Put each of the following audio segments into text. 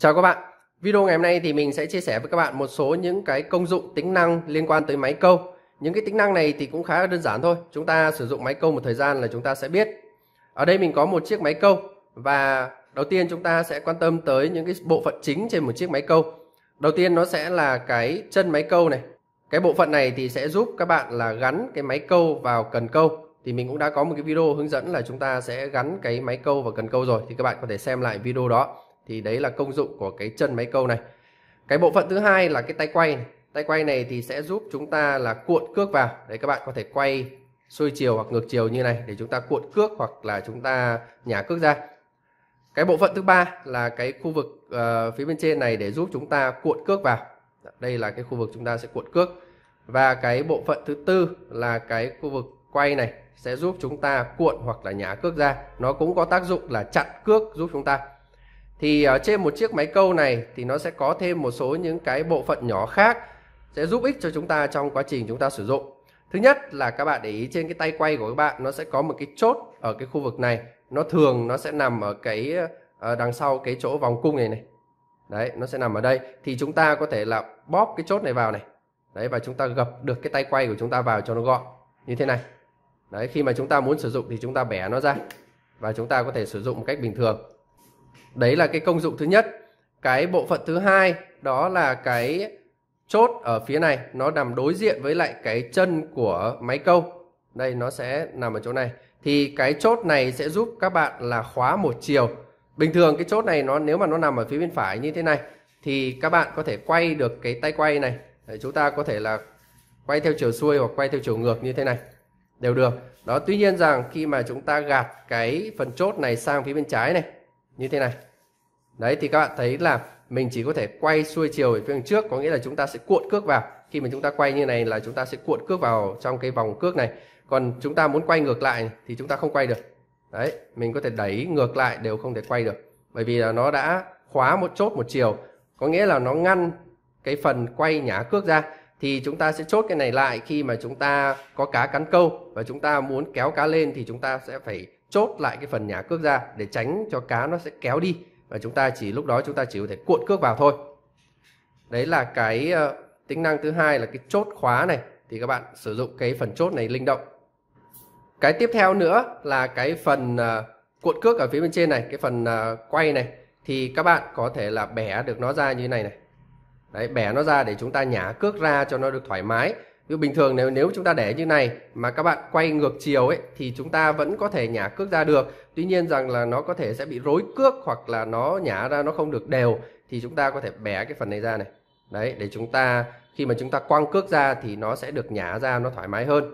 Chào các bạn, video ngày hôm nay thì mình sẽ chia sẻ với các bạn một số những cái công dụng tính năng liên quan tới máy câu. Những cái tính năng này thì cũng khá là đơn giản thôi, chúng ta sử dụng máy câu một thời gian là chúng ta sẽ biết. Ở đây mình có một chiếc máy câu và đầu tiên chúng ta sẽ quan tâm tới những cái bộ phận chính trên một chiếc máy câu. Đầu tiên nó sẽ là cái chân máy câu này. Cái bộ phận này thì sẽ giúp các bạn là gắn cái máy câu vào cần câu. Thì mình cũng đã có một cái video hướng dẫn là chúng ta sẽ gắn cái máy câu vào cần câu rồi thì các bạn có thể xem lại video đó thì đấy là công dụng của cái chân máy câu này cái bộ phận thứ hai là cái tay quay tay quay này thì sẽ giúp chúng ta là cuộn cước vào đấy các bạn có thể quay xuôi chiều hoặc ngược chiều như này để chúng ta cuộn cước hoặc là chúng ta nhả cước ra cái bộ phận thứ ba là cái khu vực uh, phía bên trên này để giúp chúng ta cuộn cước vào đây là cái khu vực chúng ta sẽ cuộn cước và cái bộ phận thứ tư là cái khu vực quay này sẽ giúp chúng ta cuộn hoặc là nhả cước ra nó cũng có tác dụng là chặn cước giúp chúng ta thì ở trên một chiếc máy câu này thì nó sẽ có thêm một số những cái bộ phận nhỏ khác sẽ giúp ích cho chúng ta trong quá trình chúng ta sử dụng thứ nhất là các bạn để ý trên cái tay quay của các bạn nó sẽ có một cái chốt ở cái khu vực này nó thường nó sẽ nằm ở cái ở ờ, đằng sau cái chỗ vòng cung này này đấy nó sẽ nằm ở đây thì chúng ta có thể là bóp cái chốt này vào này đấy và chúng ta gập được cái tay quay của chúng ta vào cho nó gọn như thế này đấy khi mà chúng ta muốn sử dụng thì chúng ta bẻ nó ra và chúng ta có thể sử dụng một cách bình thường đấy là cái công dụng thứ nhất cái bộ phận thứ hai đó là cái chốt ở phía này nó nằm đối diện với lại cái chân của máy câu đây nó sẽ nằm ở chỗ này thì cái chốt này sẽ giúp các bạn là khóa một chiều bình thường cái chốt này nó nếu mà nó nằm ở phía bên phải như thế này thì các bạn có thể quay được cái tay quay này để chúng ta có thể là quay theo chiều xuôi hoặc quay theo chiều ngược như thế này đều được đó tuy nhiên rằng khi mà chúng ta gạt cái phần chốt này sang phía bên trái này như thế này đấy thì các bạn thấy là mình chỉ có thể quay xuôi chiều về phía trước có nghĩa là chúng ta sẽ cuộn cước vào khi mà chúng ta quay như này là chúng ta sẽ cuộn cước vào trong cái vòng cước này còn chúng ta muốn quay ngược lại thì chúng ta không quay được đấy mình có thể đẩy ngược lại đều không thể quay được bởi vì là nó đã khóa một chốt một chiều có nghĩa là nó ngăn cái phần quay nhả cước ra thì chúng ta sẽ chốt cái này lại khi mà chúng ta có cá cắn câu và chúng ta muốn kéo cá lên thì chúng ta sẽ phải chốt lại cái phần nhà cước ra để tránh cho cá nó sẽ kéo đi và chúng ta chỉ lúc đó chúng ta chỉ có thể cuộn cước vào thôi đấy là cái uh, tính năng thứ hai là cái chốt khóa này thì các bạn sử dụng cái phần chốt này linh động cái tiếp theo nữa là cái phần uh, cuộn cước ở phía bên trên này cái phần uh, quay này thì các bạn có thể là bẻ được nó ra như thế này này đấy bẻ nó ra để chúng ta nhả cước ra cho nó được thoải mái Ví bình thường nếu nếu chúng ta để như này mà các bạn quay ngược chiều ấy thì chúng ta vẫn có thể nhả cước ra được. Tuy nhiên rằng là nó có thể sẽ bị rối cước hoặc là nó nhả ra nó không được đều thì chúng ta có thể bẻ cái phần này ra này. Đấy để chúng ta khi mà chúng ta quăng cước ra thì nó sẽ được nhả ra nó thoải mái hơn.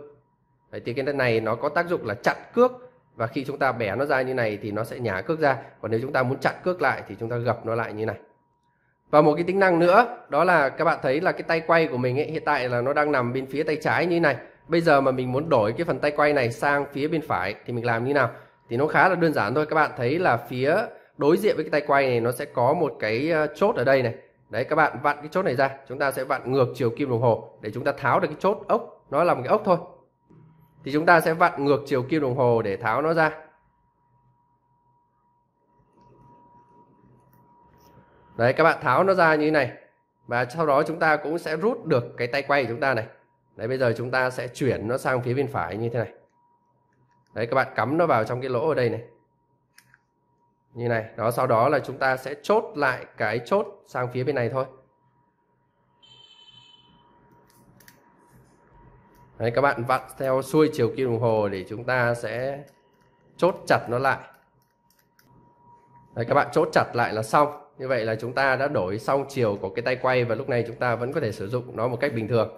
Đấy thì cái này nó có tác dụng là chặn cước và khi chúng ta bẻ nó ra như này thì nó sẽ nhả cước ra. Còn nếu chúng ta muốn chặn cước lại thì chúng ta gập nó lại như này và một cái tính năng nữa đó là các bạn thấy là cái tay quay của mình ấy, hiện tại là nó đang nằm bên phía tay trái như thế này bây giờ mà mình muốn đổi cái phần tay quay này sang phía bên phải thì mình làm như nào thì nó khá là đơn giản thôi các bạn thấy là phía đối diện với cái tay quay này nó sẽ có một cái ờ, chốt ở đây này đấy các bạn vặn cái chốt này ra chúng ta sẽ vặn ngược chiều kim đồng hồ để chúng ta tháo được cái chốt ốc nó là một cái ốc thôi thì chúng ta sẽ vặn ngược chiều kim đồng hồ để tháo nó ra đấy các bạn tháo nó ra như thế này và sau đó chúng ta cũng sẽ rút được cái tay quay của chúng ta này đấy bây giờ chúng ta sẽ chuyển nó sang phía bên phải như thế này đấy các bạn cắm nó vào trong cái lỗ ở đây này như này đó sau đó là chúng ta sẽ chốt lại cái chốt sang phía bên này thôi Đấy, các bạn vặn theo xuôi chiều kim đồng hồ để chúng ta sẽ chốt chặt nó lại. Đấy, các bạn chốt chặt lại là xong. Như vậy là chúng ta đã đổi xong chiều của cái tay quay và lúc này chúng ta vẫn có thể sử dụng nó một cách bình thường.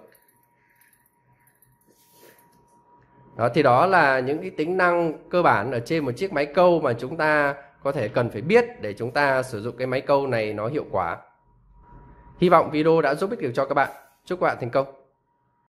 Đó, thì đó là những cái tính năng cơ bản ở trên một chiếc máy câu mà chúng ta có thể cần phải biết để chúng ta sử dụng cái máy câu này nó hiệu quả. Hy vọng video đã giúp ích được cho các bạn. Chúc các bạn thành công.